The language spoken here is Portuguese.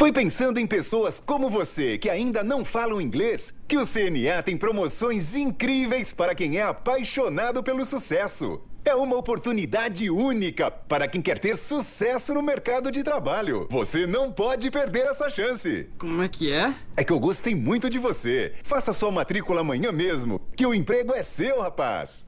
Foi pensando em pessoas como você que ainda não falam inglês que o CNA tem promoções incríveis para quem é apaixonado pelo sucesso. É uma oportunidade única para quem quer ter sucesso no mercado de trabalho. Você não pode perder essa chance. Como é que é? É que eu gostei muito de você. Faça sua matrícula amanhã mesmo, que o emprego é seu, rapaz.